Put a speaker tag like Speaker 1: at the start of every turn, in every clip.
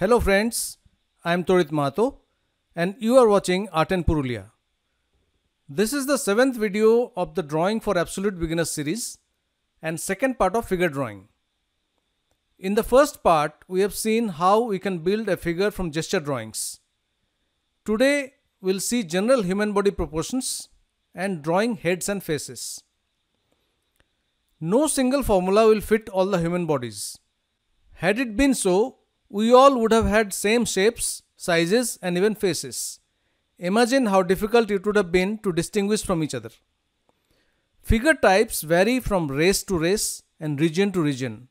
Speaker 1: Hello friends, I am Torit Mato and you are watching Art and Purulia. This is the seventh video of the Drawing for Absolute Beginner series and second part of figure drawing. In the first part, we have seen how we can build a figure from gesture drawings. Today, we'll see general human body proportions and drawing heads and faces. No single formula will fit all the human bodies. Had it been so, we all would have had same shapes, sizes and even faces. Imagine how difficult it would have been to distinguish from each other. Figure types vary from race to race and region to region.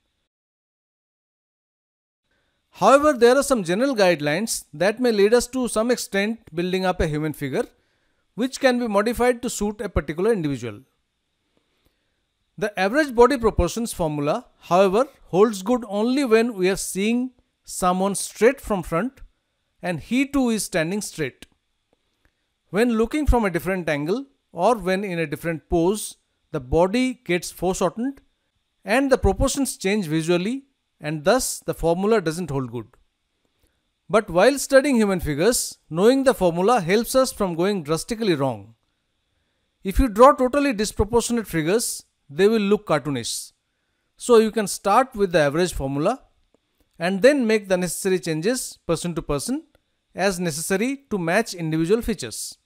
Speaker 1: However, there are some general guidelines that may lead us to some extent building up a human figure which can be modified to suit a particular individual. The average body proportions formula, however, holds good only when we are seeing someone straight from front and he too is standing straight. When looking from a different angle or when in a different pose, the body gets foreshortened and the proportions change visually and thus the formula doesn't hold good. But while studying human figures, knowing the formula helps us from going drastically wrong. If you draw totally disproportionate figures, they will look cartoonish. So you can start with the average formula and then make the necessary changes person to person as necessary to match individual features.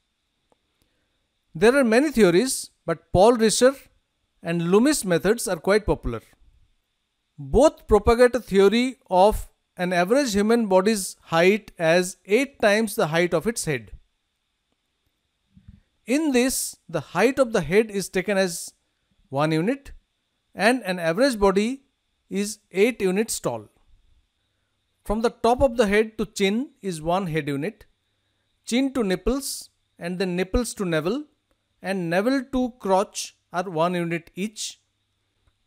Speaker 1: There are many theories, but Paul Risher and Loomis methods are quite popular. Both propagate a theory of an average human body's height as 8 times the height of its head. In this, the height of the head is taken as 1 unit and an average body is 8 units tall. From the top of the head to chin is one head unit, chin to nipples and then nipples to navel and navel to crotch are one unit each.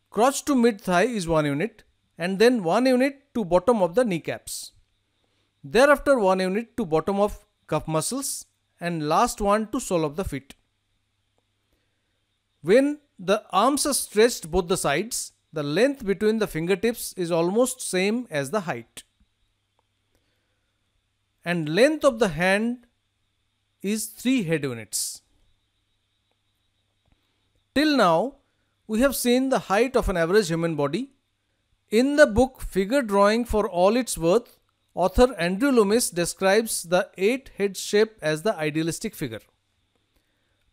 Speaker 1: Crotch to mid thigh is one unit and then one unit to bottom of the kneecaps. Thereafter one unit to bottom of cuff muscles and last one to sole of the feet. When the arms are stretched both the sides, the length between the fingertips is almost same as the height and length of the hand is 3 head units. Till now, we have seen the height of an average human body. In the book Figure Drawing for All Its Worth, author Andrew Loomis describes the 8 head shape as the idealistic figure.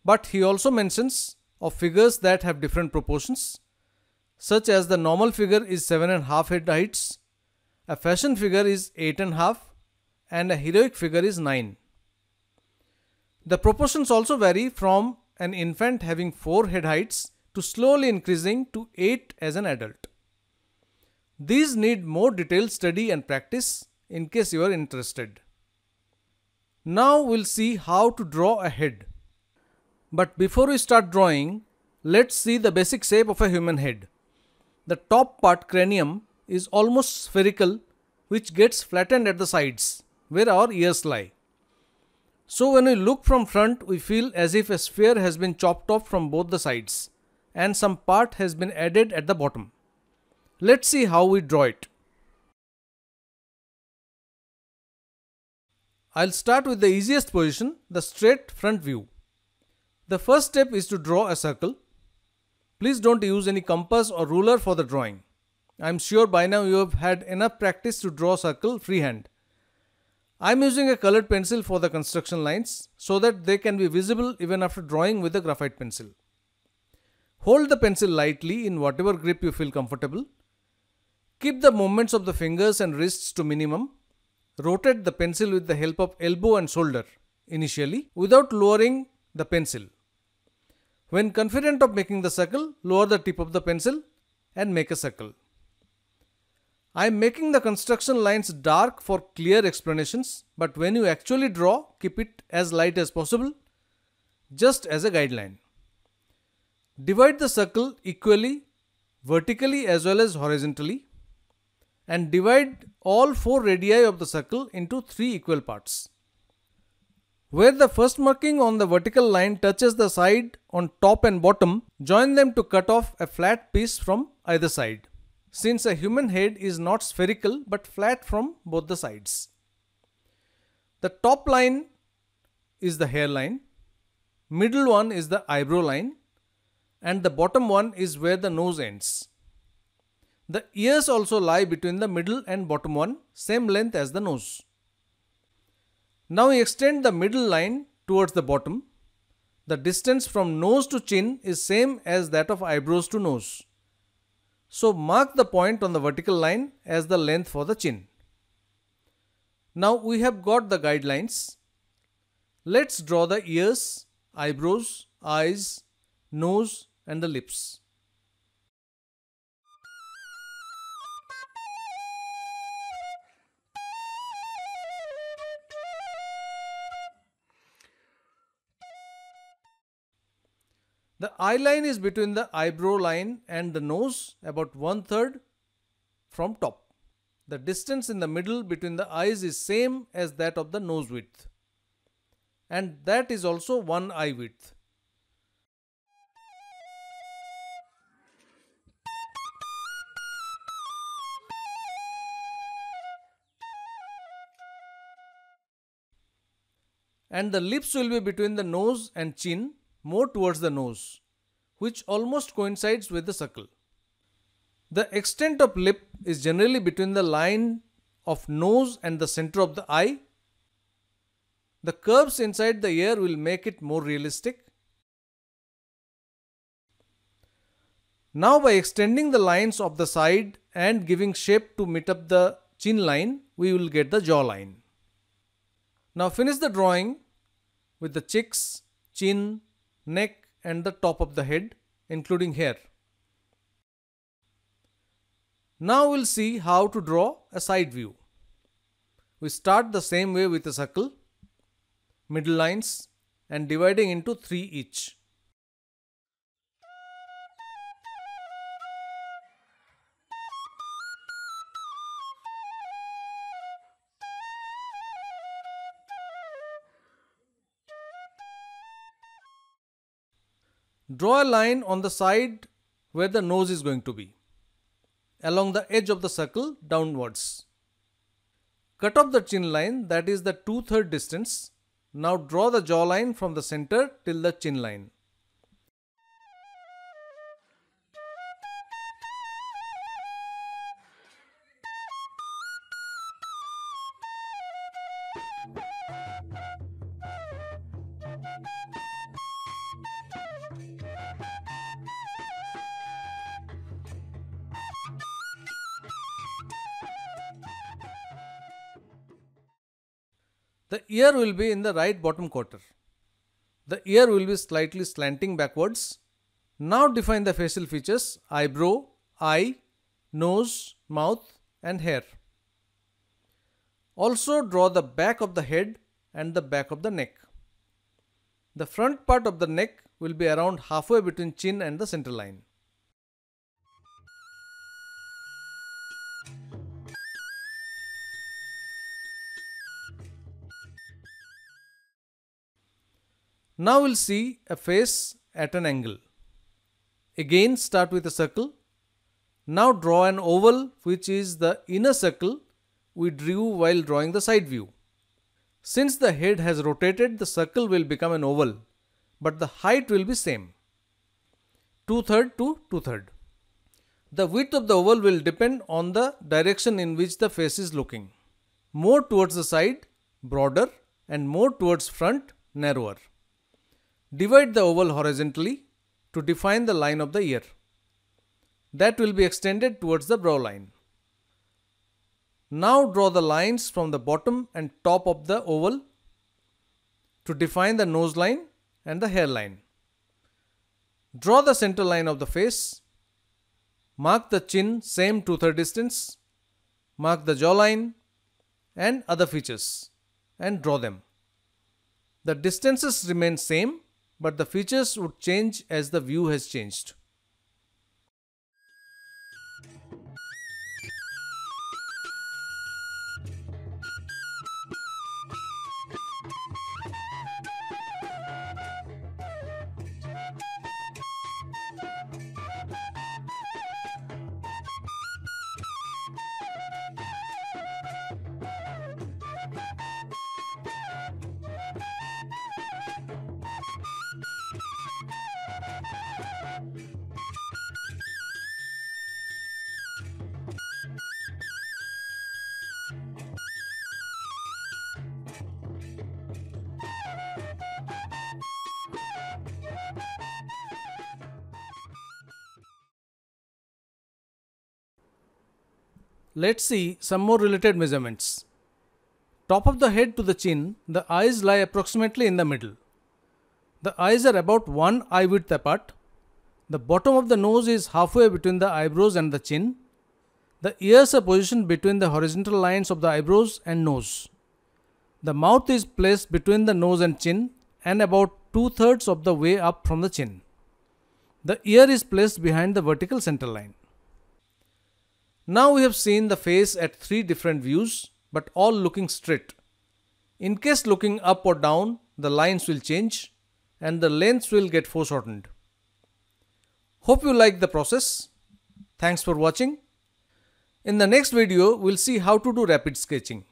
Speaker 1: But he also mentions of figures that have different proportions, such as the normal figure is 7.5 head heights, a fashion figure is 8.5, and a heroic figure is 9. The proportions also vary from an infant having 4 head heights to slowly increasing to 8 as an adult. These need more detailed study and practice in case you are interested. Now we'll see how to draw a head. But before we start drawing, let's see the basic shape of a human head. The top part cranium is almost spherical which gets flattened at the sides where our ears lie. So when we look from front, we feel as if a sphere has been chopped off from both the sides and some part has been added at the bottom. Let's see how we draw it. I'll start with the easiest position, the straight front view. The first step is to draw a circle. Please don't use any compass or ruler for the drawing. I am sure by now you have had enough practice to draw circle freehand. I'm using a colored pencil for the construction lines so that they can be visible even after drawing with a graphite pencil. Hold the pencil lightly in whatever grip you feel comfortable. Keep the movements of the fingers and wrists to minimum. Rotate the pencil with the help of elbow and shoulder initially without lowering the pencil. When confident of making the circle, lower the tip of the pencil and make a circle. I am making the construction lines dark for clear explanations, but when you actually draw, keep it as light as possible, just as a guideline. Divide the circle equally, vertically as well as horizontally, and divide all four radii of the circle into three equal parts. Where the first marking on the vertical line touches the side on top and bottom, join them to cut off a flat piece from either side since a human head is not spherical but flat from both the sides. The top line is the hairline, middle one is the eyebrow line, and the bottom one is where the nose ends. The ears also lie between the middle and bottom one, same length as the nose. Now extend the middle line towards the bottom. The distance from nose to chin is same as that of eyebrows to nose. So mark the point on the vertical line as the length for the chin. Now we have got the guidelines. Let's draw the ears, eyebrows, eyes, nose and the lips. The eye line is between the eyebrow line and the nose about one third from top. The distance in the middle between the eyes is same as that of the nose width. And that is also one eye width. And the lips will be between the nose and chin more towards the nose, which almost coincides with the suckle. The extent of lip is generally between the line of nose and the center of the eye. The curves inside the ear will make it more realistic. Now by extending the lines of the side and giving shape to meet up the chin line, we will get the jaw line. Now finish the drawing with the cheeks, chin, neck and the top of the head including hair. Now we'll see how to draw a side view. We start the same way with a circle, middle lines and dividing into 3 each. Draw a line on the side where the nose is going to be, along the edge of the circle downwards. Cut off the chin line that is the two-third distance. Now draw the jawline from the center till the chin line. the ear will be in the right bottom quarter. The ear will be slightly slanting backwards. Now define the facial features eyebrow, eye, nose, mouth and hair. Also draw the back of the head and the back of the neck. The front part of the neck will be around halfway between chin and the center line. Now we'll see a face at an angle. Again start with a circle. Now draw an oval which is the inner circle we drew while drawing the side view. Since the head has rotated the circle will become an oval but the height will be same. 2 third to 2 third. The width of the oval will depend on the direction in which the face is looking. More towards the side, broader and more towards front, narrower. Divide the oval horizontally to define the line of the ear. That will be extended towards the brow line. Now draw the lines from the bottom and top of the oval to define the nose line and the hairline. Draw the center line of the face. Mark the chin same two-third distance. Mark the jawline and other features and draw them. The distances remain same but the features would change as the view has changed. Let's see some more related measurements. Top of the head to the chin, the eyes lie approximately in the middle. The eyes are about one eye width apart. The bottom of the nose is halfway between the eyebrows and the chin. The ears are positioned between the horizontal lines of the eyebrows and nose. The mouth is placed between the nose and chin and about two thirds of the way up from the chin. The ear is placed behind the vertical center line. Now we have seen the face at three different views but all looking straight. In case looking up or down, the lines will change and the lengths will get foreshortened. Hope you like the process. Thanks for watching. In the next video, we'll see how to do rapid sketching.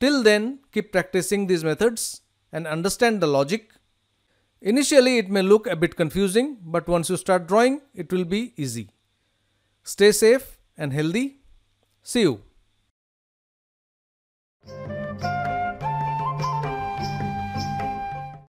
Speaker 1: Till then, keep practicing these methods and understand the logic. Initially, it may look a bit confusing, but once you start drawing, it will be easy. Stay safe and healthy. See you.